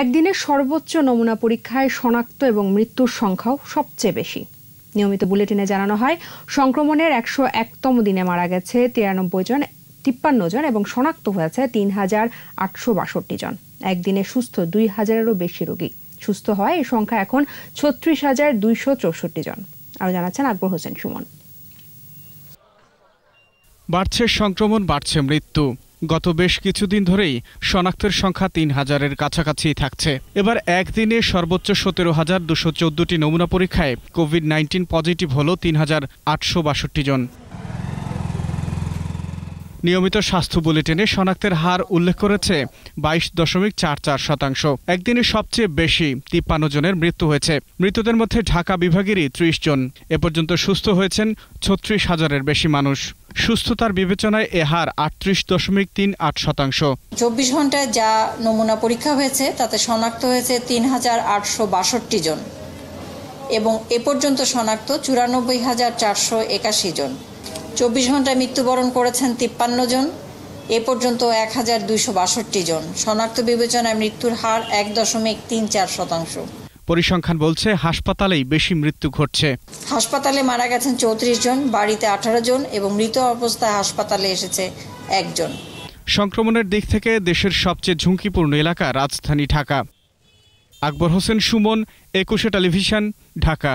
একদিনে সর্বোচ্চ নমুনা পরীক্ষায় শনাক্ত এবং মৃত্যুর সংখ্যাও সবচেয়ে বেশি নিয়মিত বুলেটিনে জানানো হয় সংক্রমণের একশো একতম দিনে মারা গেছে তিরানব্বই জন তিপ্পান্ন জন এবং শনাক্ত হয়েছে তিন হাজার আটশো বাষট্টি জন একদিনে সুস্থ দুই হাজারেরও বেশি রোগী সুস্থ হয় এই সংখ্যা এখন ছত্রিশ হাজার দুইশো চৌষট্টি জন আরও জানাচ্ছেন আকবর হোসেন সুমন বাড়ছে সংক্রমণ বাড়ছে মৃত্যু গত বেশ কিছুদিন ধরেই শনাক্তের সংখ্যা তিন হাজারের কাছাকাছি থাকছে এবার একদিনে সর্বোচ্চ সতেরো হাজার দুশো চোদ্দটি নমুনা পরীক্ষায় কোভিড নাইন্টিন পজিটিভ হল তিন হাজার আটশো বাষট্টি জন নিয়মিত স্বাস্থ্য বুলেটিনে শনাক্তের হার উল্লেখ করেছে বাইশ দশমিক চার চার শতাংশ একদিনে সবচেয়ে বেশি তিপ্পান্ন জনের মৃত্যু হয়েছে মৃতদের মধ্যে ঢাকা বিভাগেরই ত্রিশ জন এ পর্যন্ত সুস্থ হয়েছেন ছত্রিশ হাজারের বেশি মানুষ সুস্থতার বিবেচনায় এ হার আটত্রিশ দশমিক তিন আট শতাংশ চব্বিশ ঘন্টায় যা নমুনা পরীক্ষা হয়েছে তাতে শনাক্ত হয়েছে তিন হাজার আটশো বাষট্টি জন এবং এ পর্যন্ত শনাক্ত চুরানব্বই হাজার চারশো একাশি জন চব্বিশ ঘন্টায় মৃত্যুবরণ করেছেন তিপ্পান্ন জন এ পর্যন্ত এক হাজার দুইশো বাষট্টি জন শনাক্ত বিবেচনায় মৃত্যুর হার এক দশমিক তিন চার শতাংশ পরিসংখ্যান বলছে হাসপাতালেই বেশি মৃত্যু ঘটছে হাসপাতালে মারা গেছেন চৌত্রিশ জন বাড়িতে আঠারো জন এবং মৃত অবস্থায় হাসপাতালে এসেছে একজন সংক্রমণের দিক থেকে দেশের সবচেয়ে ঝুঁকিপূর্ণ এলাকা রাজধানী ঢাকা আকবর হোসেন সুমন একুশে টেলিভিশন ঢাকা